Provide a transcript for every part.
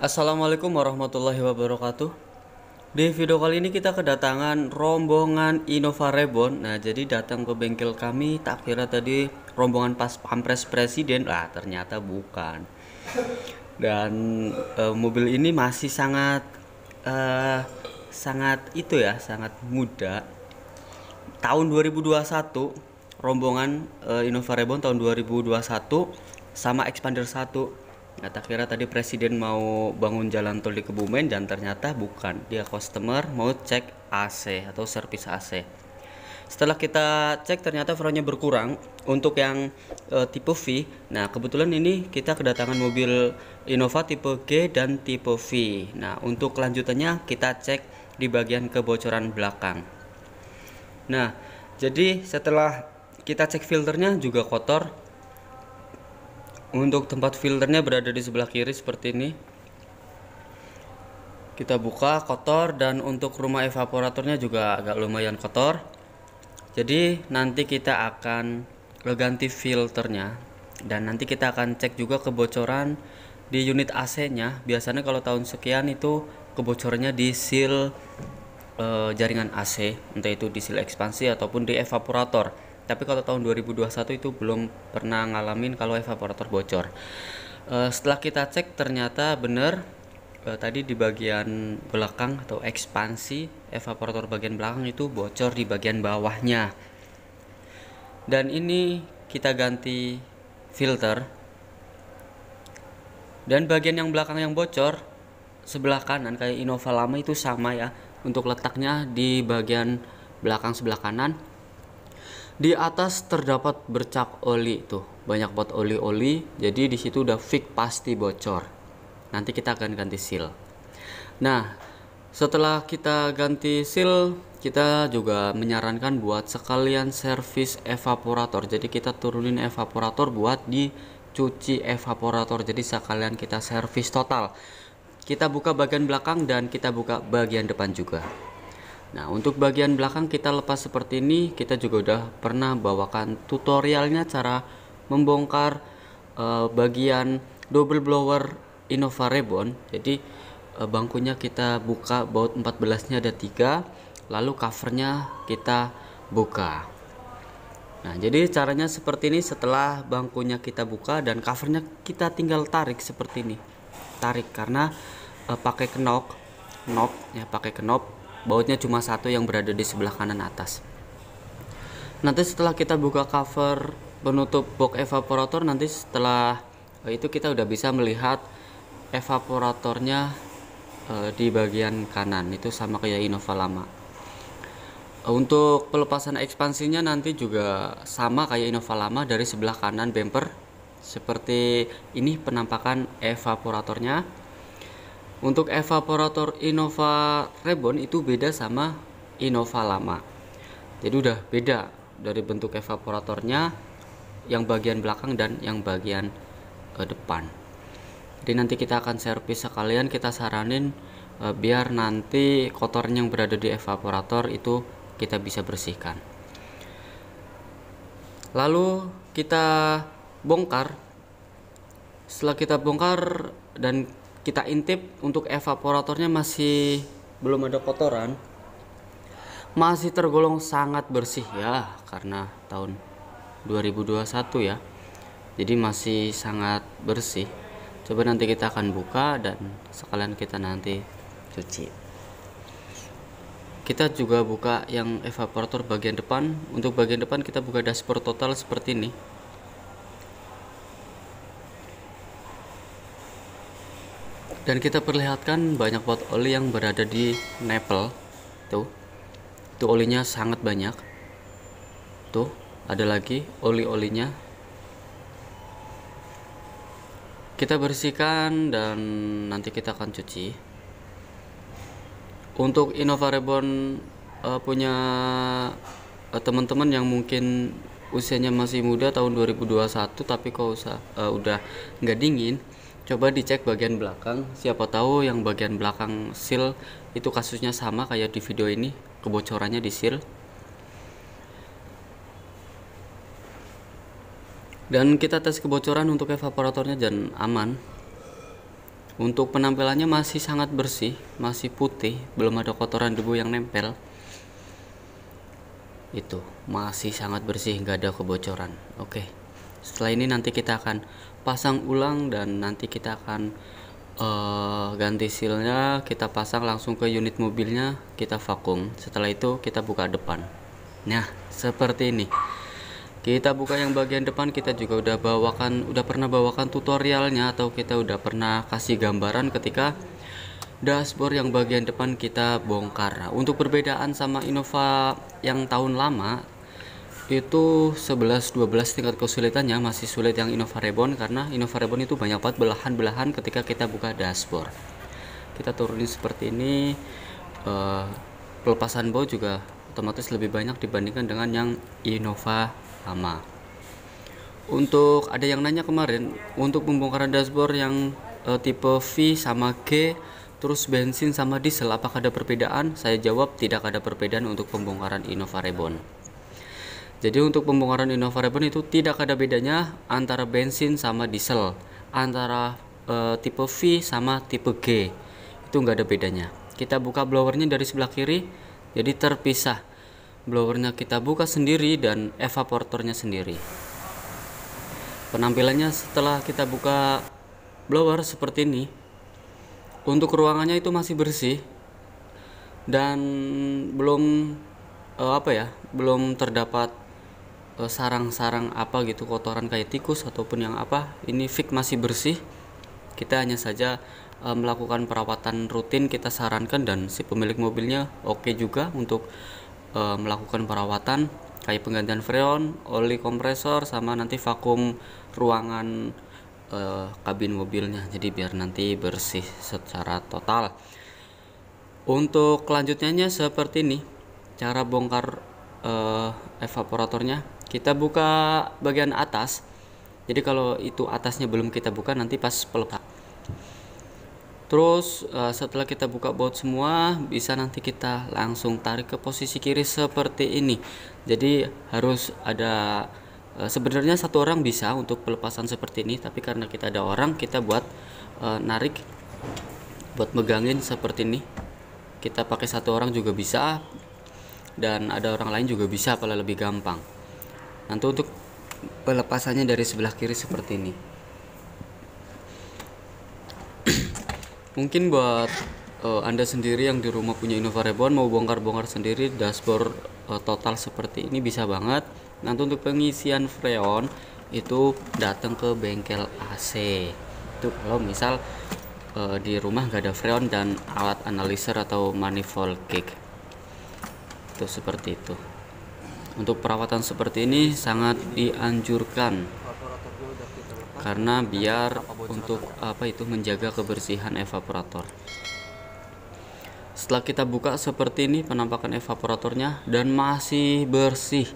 Assalamualaikum warahmatullahi wabarakatuh Di video kali ini kita kedatangan rombongan Innova Rebon Nah jadi datang ke bengkel kami tak kira tadi rombongan pas pampres presiden Lah ternyata bukan Dan e, mobil ini masih sangat e, Sangat itu ya sangat muda Tahun 2021 rombongan e, Innova Rebon tahun 2021 sama Expander 1 Nah, tak kira tadi presiden mau bangun jalan tol di Kebumen dan ternyata bukan. Dia customer mau cek AC atau servis AC. Setelah kita cek ternyata front-nya berkurang untuk yang e, tipe V. Nah, kebetulan ini kita kedatangan mobil Innova tipe G dan tipe V. Nah, untuk kelanjutannya kita cek di bagian kebocoran belakang. Nah, jadi setelah kita cek filternya juga kotor, untuk tempat filternya berada di sebelah kiri seperti ini kita buka kotor dan untuk rumah evaporatornya juga agak lumayan kotor jadi nanti kita akan ganti filternya dan nanti kita akan cek juga kebocoran di unit AC nya biasanya kalau tahun sekian itu kebocorannya di seal e, jaringan AC entah itu di seal ekspansi ataupun di evaporator tapi kalau tahun 2021 itu belum pernah ngalamin kalau evaporator bocor uh, setelah kita cek ternyata benar uh, eh, tadi di bagian belakang atau ekspansi evaporator bagian belakang itu bocor di bagian bawahnya dan ini kita ganti filter dan bagian yang belakang yang bocor sebelah kanan kayak Innova lama itu sama ya untuk letaknya di bagian belakang sebelah kanan di atas terdapat bercak oli tuh banyak buat oli-oli jadi di situ udah fix pasti bocor nanti kita akan ganti seal nah setelah kita ganti seal kita juga menyarankan buat sekalian servis evaporator jadi kita turunin evaporator buat dicuci evaporator jadi sekalian kita servis total kita buka bagian belakang dan kita buka bagian depan juga Nah untuk bagian belakang kita lepas seperti ini kita juga udah pernah bawakan tutorialnya cara membongkar uh, bagian double blower Innova Rebon jadi uh, bangkunya kita buka baut 14 nya ada tiga lalu covernya kita buka Nah jadi caranya seperti ini setelah bangkunya kita buka dan covernya kita tinggal tarik seperti ini tarik karena uh, pakai kenok knob ya pakai kenop bautnya cuma satu yang berada di sebelah kanan atas nanti setelah kita buka cover penutup box evaporator nanti setelah eh, itu kita udah bisa melihat evaporatornya eh, di bagian kanan itu sama kayak Innova lama eh, untuk pelepasan ekspansinya nanti juga sama kayak Innova lama dari sebelah kanan bumper seperti ini penampakan evaporatornya untuk evaporator Innova Rebon itu beda sama Innova lama. Jadi udah beda dari bentuk evaporatornya yang bagian belakang dan yang bagian ke eh, depan. Jadi nanti kita akan servis sekalian kita saranin eh, biar nanti kotornya yang berada di evaporator itu kita bisa bersihkan. Lalu kita bongkar. Setelah kita bongkar dan kita intip untuk evaporatornya masih belum ada kotoran masih tergolong sangat bersih ya karena tahun 2021 ya jadi masih sangat bersih coba nanti kita akan buka dan sekalian kita nanti cuci kita juga buka yang evaporator bagian depan untuk bagian depan kita buka dashboard total seperti ini dan kita perlihatkan banyak pot oli yang berada di nepel tuh tuh olinya sangat banyak tuh ada lagi oli-olinya kita bersihkan dan nanti kita akan cuci untuk Innova Reborn uh, eh, punya teman eh, teman-teman yang mungkin usianya masih muda tahun 2021 tapi kok usah eh, uh, udah nggak dingin coba dicek bagian belakang siapa tahu yang bagian belakang seal itu kasusnya sama kayak di video ini kebocorannya di seal dan kita tes kebocoran untuk evaporatornya dan aman untuk penampilannya masih sangat bersih masih putih belum ada kotoran debu yang nempel itu masih sangat bersih nggak ada kebocoran oke okay setelah ini nanti kita akan pasang ulang dan nanti kita akan uh, ganti sealnya kita pasang langsung ke unit mobilnya kita vakum setelah itu kita buka depan nah seperti ini kita buka yang bagian depan kita juga udah bawakan udah pernah bawakan tutorialnya atau kita udah pernah kasih gambaran ketika dashboard yang bagian depan kita bongkar nah, untuk perbedaan sama Innova yang tahun lama itu 11 12 tingkat kesulitannya masih sulit yang Innova Reborn karena Innova Reborn itu banyak banget belahan-belahan ketika kita buka dashboard. Kita turunin seperti ini uh, pelepasan bow juga otomatis lebih banyak dibandingkan dengan yang Innova lama. Untuk ada yang nanya kemarin untuk pembongkaran dashboard yang uh, tipe V sama G terus bensin sama diesel apakah ada perbedaan? Saya jawab tidak ada perbedaan untuk pembongkaran Innova Rebon. Jadi untuk pembongkaran inovarebon itu tidak ada bedanya antara bensin sama diesel, antara e, tipe V sama tipe G. Itu nggak ada bedanya. Kita buka blowernya dari sebelah kiri, jadi terpisah. Blowernya kita buka sendiri dan evaporatornya sendiri. Penampilannya setelah kita buka blower seperti ini. Untuk ruangannya itu masih bersih dan belum eh, apa ya, belum terdapat Eh, sarang-sarang apa gitu kotoran kayak tikus ataupun yang apa ini fix masih bersih kita hanya saja e, melakukan perawatan rutin kita sarankan dan si pemilik mobilnya oke okay juga untuk e, melakukan perawatan kayak penggantian freon, oli kompresor sama nanti vakum ruangan e, kabin mobilnya jadi biar nanti bersih secara total untuk lanjutnya seperti ini cara bongkar evaporatornya kita buka bagian atas. Jadi kalau itu atasnya belum kita buka nanti pas peletak. Terus eh, setelah kita buka baut semua, bisa nanti kita langsung tarik ke posisi kiri seperti ini. Jadi harus ada eh, sebenarnya satu orang bisa untuk pelepasan seperti ini, tapi karena kita ada orang, kita buat eh, narik buat megangin seperti ini. Kita pakai satu orang juga bisa dan ada orang lain juga bisa, apalagi lebih gampang nanti untuk pelepasannya dari sebelah kiri seperti ini mungkin buat uh, anda sendiri yang di rumah punya Innova Reborn mau bongkar-bongkar sendiri dashboard uh, total seperti ini bisa banget nanti untuk pengisian freon itu datang ke bengkel AC itu kalau misal uh, di rumah nggak ada freon dan alat analyzer atau manifold kick itu seperti itu untuk perawatan seperti ini sangat dianjurkan karena biar untuk apa itu menjaga kebersihan evaporator. Setelah kita buka seperti ini penampakan evaporatornya dan masih bersih.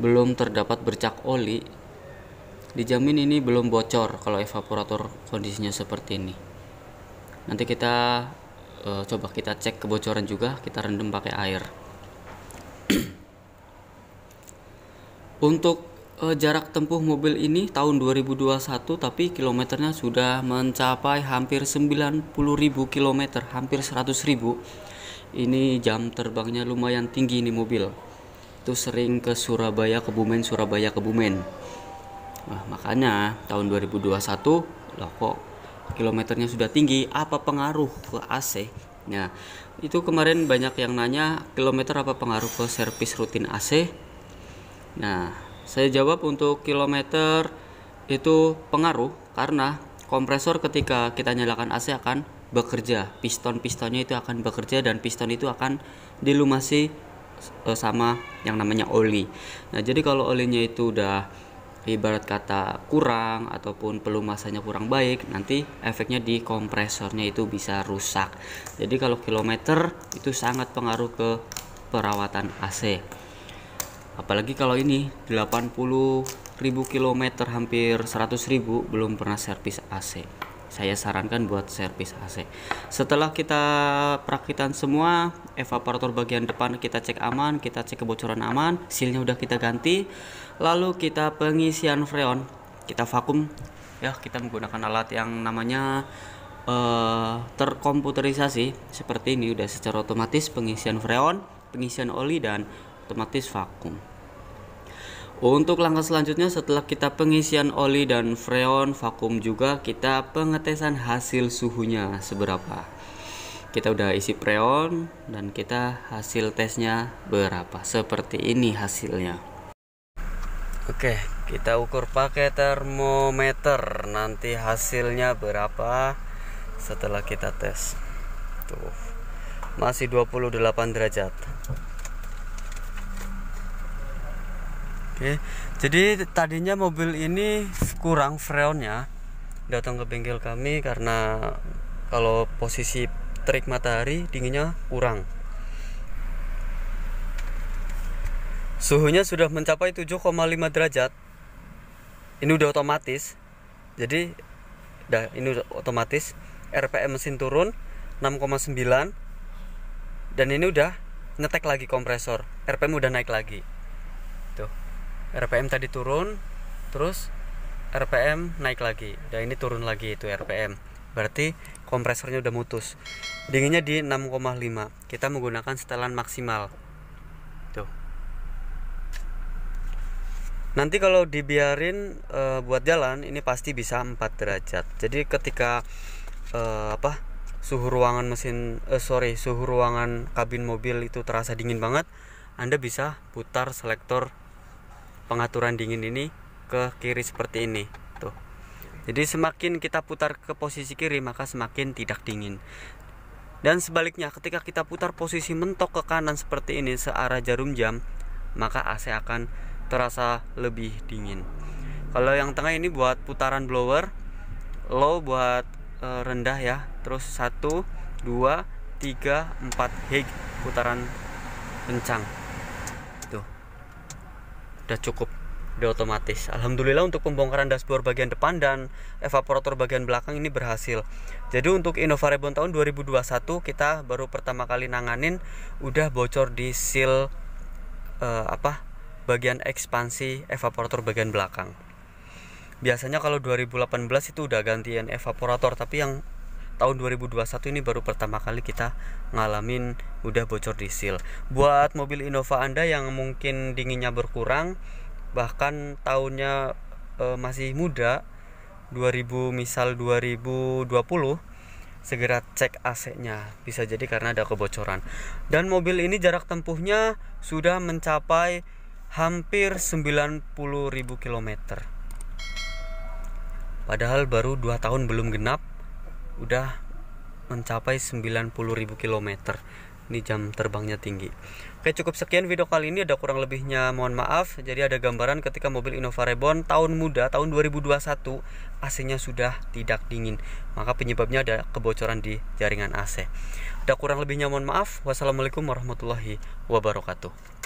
Belum terdapat bercak oli. Dijamin ini belum bocor kalau evaporator kondisinya seperti ini. Nanti kita e, coba kita cek kebocoran juga, kita rendam pakai air. Untuk uh, jarak tempuh mobil ini tahun 2021 tapi kilometernya sudah mencapai hampir 90.000 km, hampir 100.000. Ini jam terbangnya lumayan tinggi ini mobil. Itu sering ke Surabaya, Kebumen, Surabaya, Kebumen. Nah, makanya tahun 2021 lah kok kilometernya sudah tinggi, apa pengaruh ke AC? Nah, itu kemarin banyak yang nanya kilometer apa pengaruh ke servis rutin AC? Nah, saya jawab untuk kilometer itu pengaruh karena kompresor ketika kita nyalakan AC akan bekerja, piston-pistonnya itu akan bekerja dan piston itu akan dilumasi eh, sama yang namanya oli. Nah, jadi kalau olinya itu udah ibarat kata kurang ataupun pelumasannya kurang baik, nanti efeknya di kompresornya itu bisa rusak. Jadi kalau kilometer itu sangat pengaruh ke perawatan AC apalagi kalau ini 80.000 km hampir 100.000 belum pernah servis AC saya sarankan buat servis AC setelah kita perakitan semua evaporator bagian depan kita cek aman kita cek kebocoran aman silnya udah kita ganti lalu kita pengisian freon kita vakum ya kita menggunakan alat yang namanya uh, terkomputerisasi seperti ini udah secara otomatis pengisian freon pengisian oli dan otomatis vakum. Untuk langkah selanjutnya setelah kita pengisian oli dan freon vakum juga kita pengetesan hasil suhunya seberapa. Kita udah isi freon dan kita hasil tesnya berapa. Seperti ini hasilnya. Oke, kita ukur pakai termometer. Nanti hasilnya berapa setelah kita tes. Tuh. Masih 28 derajat. Oke, jadi tadinya mobil ini kurang freonnya. Datang ke bengkel kami karena kalau posisi terik matahari dinginnya kurang. Suhunya sudah mencapai 7,5 derajat. Ini udah otomatis. Jadi dah ini udah otomatis RPM mesin turun 6,9 dan ini udah ngetek lagi kompresor. RPM udah naik lagi. RPM tadi turun terus RPM naik lagi dan ini turun lagi itu RPM berarti kompresornya udah mutus dinginnya di 6,5 kita menggunakan setelan maksimal tuh nanti kalau dibiarin e, buat jalan ini pasti bisa 4 derajat jadi ketika e, apa suhu ruangan mesin eh, sorry suhu ruangan kabin mobil itu terasa dingin banget anda bisa putar selektor pengaturan dingin ini ke kiri seperti ini tuh jadi semakin kita putar ke posisi kiri maka semakin tidak dingin dan sebaliknya ketika kita putar posisi mentok ke kanan seperti ini searah jarum jam maka AC akan terasa lebih dingin kalau yang tengah ini buat putaran blower low buat e, rendah ya terus 1 2 3 4 hig putaran kencang udah cukup udah otomatis Alhamdulillah untuk pembongkaran dashboard bagian depan dan evaporator bagian belakang ini berhasil jadi untuk Innova reborn tahun 2021 kita baru pertama kali nanganin udah bocor di seal uh, apa bagian ekspansi evaporator bagian belakang biasanya kalau 2018 itu udah gantian evaporator tapi yang tahun 2021 ini baru pertama kali kita ngalamin udah bocor di seal. buat mobil Innova Anda yang mungkin dinginnya berkurang bahkan tahunnya e, masih muda 2000 misal 2020 segera cek AC-nya bisa jadi karena ada kebocoran dan mobil ini jarak tempuhnya sudah mencapai hampir 90.000 km padahal baru 2 tahun belum genap udah mencapai 90.000 km ini jam terbangnya tinggi Oke cukup sekian video kali ini ada kurang lebihnya mohon maaf jadi ada gambaran ketika mobil Innova Reborn tahun muda tahun 2021 AC-nya sudah tidak dingin maka penyebabnya ada kebocoran di jaringan AC ada kurang lebihnya mohon maaf wassalamualaikum warahmatullahi wabarakatuh